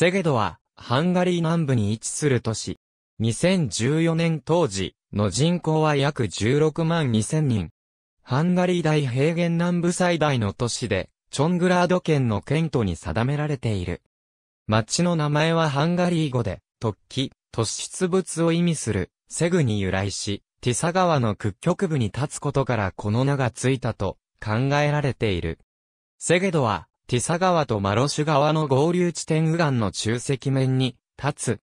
セゲドは、ハンガリー南部に位置する都市。2014年当時の人口は約16万2000人。ハンガリー大平原南部最大の都市で、チョングラード県の県都に定められている。町の名前はハンガリー語で、突起、突出物を意味する、セグに由来し、ティサ川の屈曲部に立つことからこの名がついたと考えられている。セゲドはティサ川とマロシュ川の合流地点右岸の中石面に立つ。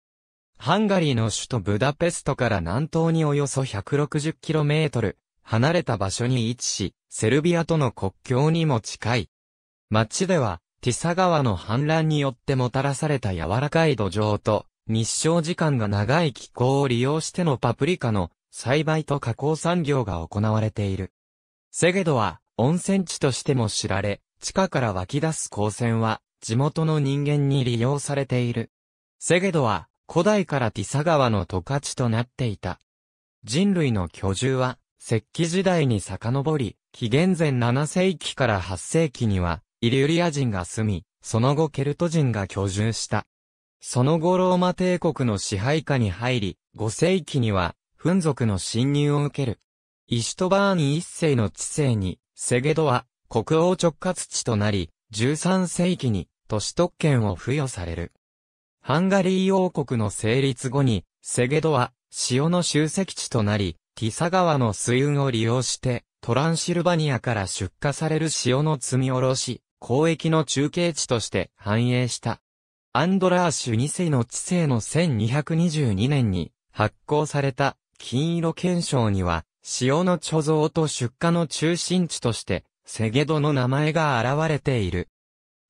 ハンガリーの首都ブダペストから南東におよそ 160km 離れた場所に位置し、セルビアとの国境にも近い。町では、ティサ川の氾濫によってもたらされた柔らかい土壌と、日照時間が長い気候を利用してのパプリカの栽培と加工産業が行われている。セゲドは温泉地としても知られ、地下から湧き出す光線は、地元の人間に利用されている。セゲドは、古代からティサ川の都カ地となっていた。人類の居住は、石器時代に遡り、紀元前7世紀から8世紀には、イリュリア人が住み、その後ケルト人が居住した。その後ローマ帝国の支配下に入り、5世紀には、フン族の侵入を受ける。イシュトバーニ一世の治世に、セゲドは、国王直轄地となり、13世紀に都市特権を付与される。ハンガリー王国の成立後に、セゲドは潮の集積地となり、ティサ川の水運を利用して、トランシルバニアから出荷される潮の積み下ろし、交易の中継地として繁栄した。アンドラーシュ2世の知性の1222年に発行された金色憲章には、塩の貯蔵と出荷の中心地としてセゲドの名前が現れている。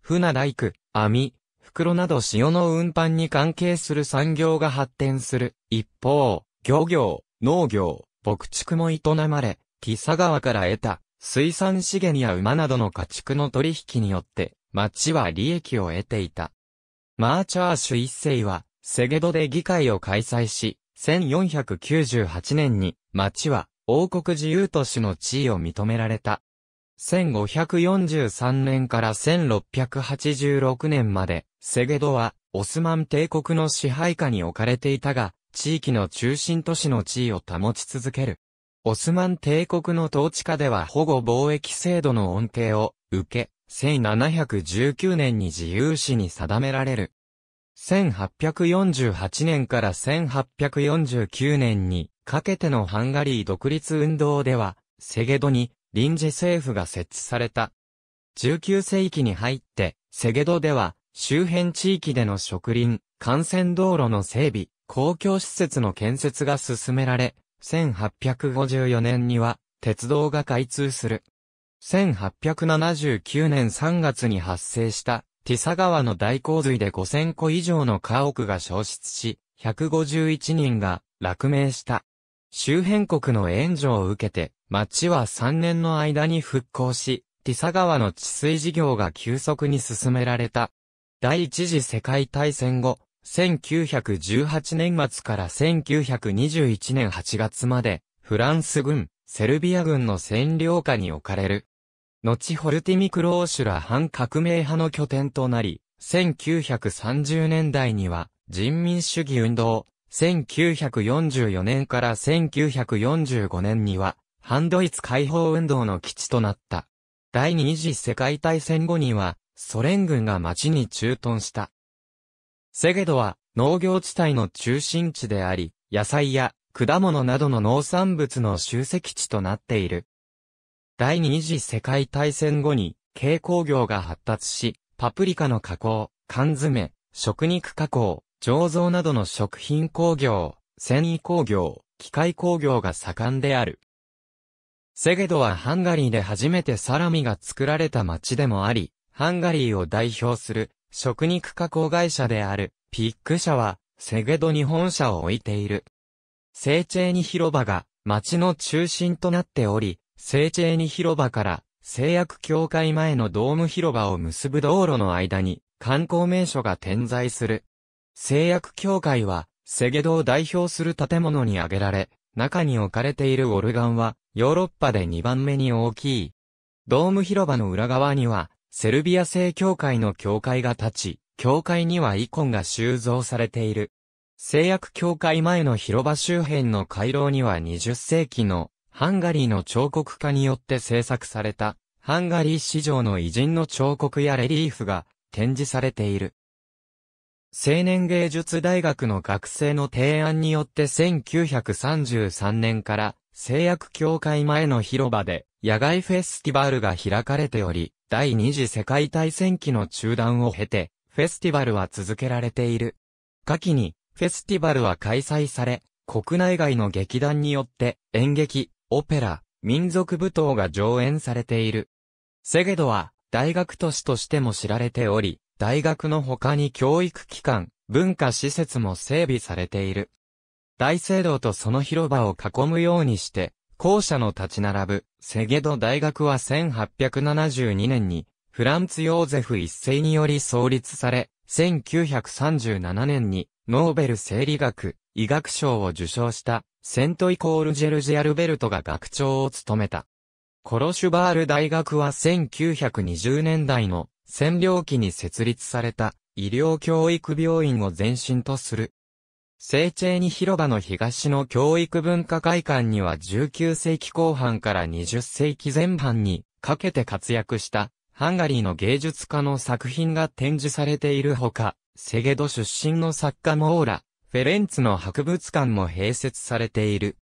船大工、網、袋など塩の運搬に関係する産業が発展する。一方、漁業、農業、牧畜も営まれ、ティサ川から得た水産資源や馬などの家畜の取引によって、町は利益を得ていた。マーチャーシュ一世は、セゲドで議会を開催し、1498年に、町は、王国自由都市の地位を認められた。1543年から1686年まで、セゲドは、オスマン帝国の支配下に置かれていたが、地域の中心都市の地位を保ち続ける。オスマン帝国の統治下では保護貿易制度の恩恵を受け、1719年に自由市に定められる。1848年から1849年にかけてのハンガリー独立運動では、セゲドに臨時政府が設置された。19世紀に入って、セゲドでは、周辺地域での植林、幹線道路の整備、公共施設の建設が進められ、1854年には、鉄道が開通する。1879年3月に発生した、ティサ川の大洪水で5000個以上の家屋が消失し、151人が落命した。周辺国の援助を受けて、町は3年の間に復興し、ティサ川の治水事業が急速に進められた。第一次世界大戦後、1918年末から1921年8月まで、フランス軍、セルビア軍の占領下に置かれる。後ホルティミクローシュラ反革命派の拠点となり、1930年代には人民主義運動、1944年から1945年には反ドイツ解放運動の基地となった。第二次世界大戦後には、ソ連軍が町に駐屯した。セゲドは農業地帯の中心地であり、野菜や果物などの農産物の集積地となっている。第二次世界大戦後に軽工業が発達し、パプリカの加工、缶詰、食肉加工、醸造などの食品工業、繊維工業、機械工業が盛んである。セゲドはハンガリーで初めてサラミが作られた町でもあり、ハンガリーを代表する食肉加工会社であるピック社はセゲドに本社を置いている。聖地に広場が町の中心となっており、聖地に広場から製薬協会前のドーム広場を結ぶ道路の間に観光名所が点在する。製薬協会はセゲドを代表する建物に挙げられ、中に置かれているオルガンは、ヨーロッパで2番目に大きい。ドーム広場の裏側には、セルビア正教会の教会が立ち、教会にはイコンが収蔵されている。制約教会前の広場周辺の回廊には20世紀のハンガリーの彫刻家によって制作されたハンガリー史上の偉人の彫刻やレリーフが展示されている。青年芸術大学の学生の提案によって1933年から製薬協会前の広場で野外フェスティバルが開かれており、第二次世界大戦期の中断を経て、フェスティバルは続けられている。下記に、フェスティバルは開催され、国内外の劇団によって演劇、オペラ、民族舞踏が上演されている。セゲドは大学都市としても知られており、大学の他に教育機関、文化施設も整備されている。大聖堂とその広場を囲むようにして、校舎の立ち並ぶ、セゲド大学は1872年に、フランツ・ヨーゼフ一世により創立され、1937年に、ノーベル生理学、医学賞を受賞した、セントイコールジェルジ・アルベルトが学長を務めた。コロシュバール大学は1920年代の占領期に設立された医療教育病院を前身とする。聖チェーニ広場の東の教育文化会館には19世紀後半から20世紀前半にかけて活躍したハンガリーの芸術家の作品が展示されているほか、セゲド出身の作家モーラ、フェレンツの博物館も併設されている。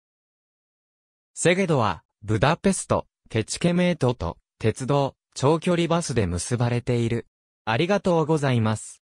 セゲドは、ブダペスト、ケチケメートと、鉄道、長距離バスで結ばれている。ありがとうございます。